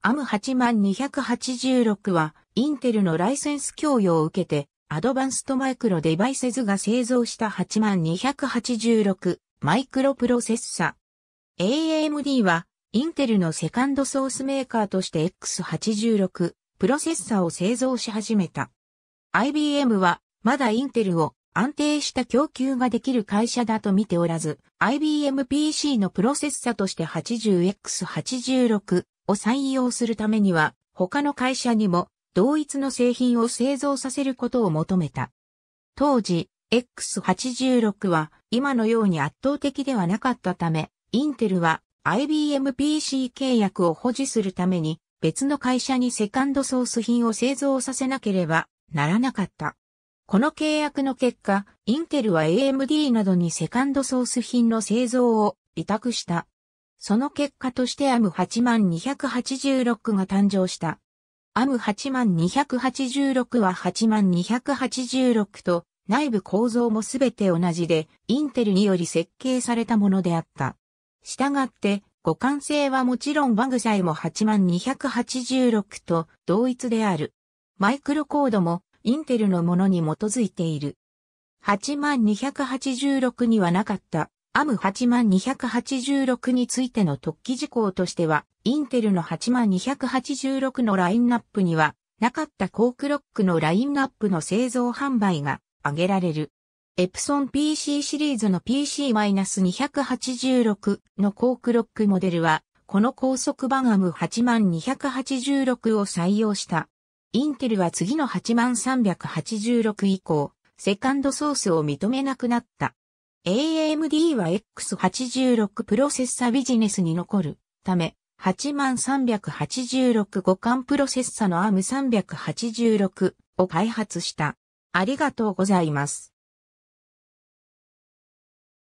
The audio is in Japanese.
アム8286は、インテルのライセンス供与を受けて、アドバンストマイクロデバイセズが製造した8286マイクロプロセッサ。AMD は、インテルのセカンドソースメーカーとして X86 プロセッサを製造し始めた。IBM は、まだインテルを安定した供給ができる会社だと見ておらず、IBM PC のプロセッサとして 80X86 を採用するためには、他の会社にも同一の製品を製造させることを求めた。当時、X86 は今のように圧倒的ではなかったため、インテルは IBM PC 契約を保持するために別の会社にセカンドソース品を製造させなければならなかった。この契約の結果、インテルは AMD などにセカンドソース品の製造を委託した。その結果としてアム8 2 8 6が誕生した。アム8 2 8 6は8 2 8 6と内部構造もすべて同じで、インテルにより設計されたものであった。したがって、互換性はもちろんバグさえも8 2 8 6と同一である。マイクロコードもインテルのものに基づいている。8 2 8 6にはなかったアム8286についての特記事項としては、インテルの8286のラインナップには、なかった高クロックのラインナップの製造販売が挙げられる。エプソン PC シリーズの PC-286 の高クロックモデルは、この高速版アム8 2 8 6を採用した。インテルは次の8386以降、セカンドソースを認めなくなった。AMD は X86 プロセッサビジネスに残るため、8 3 8 6互換プロセッサの ARM386 を開発した。ありがとうございます。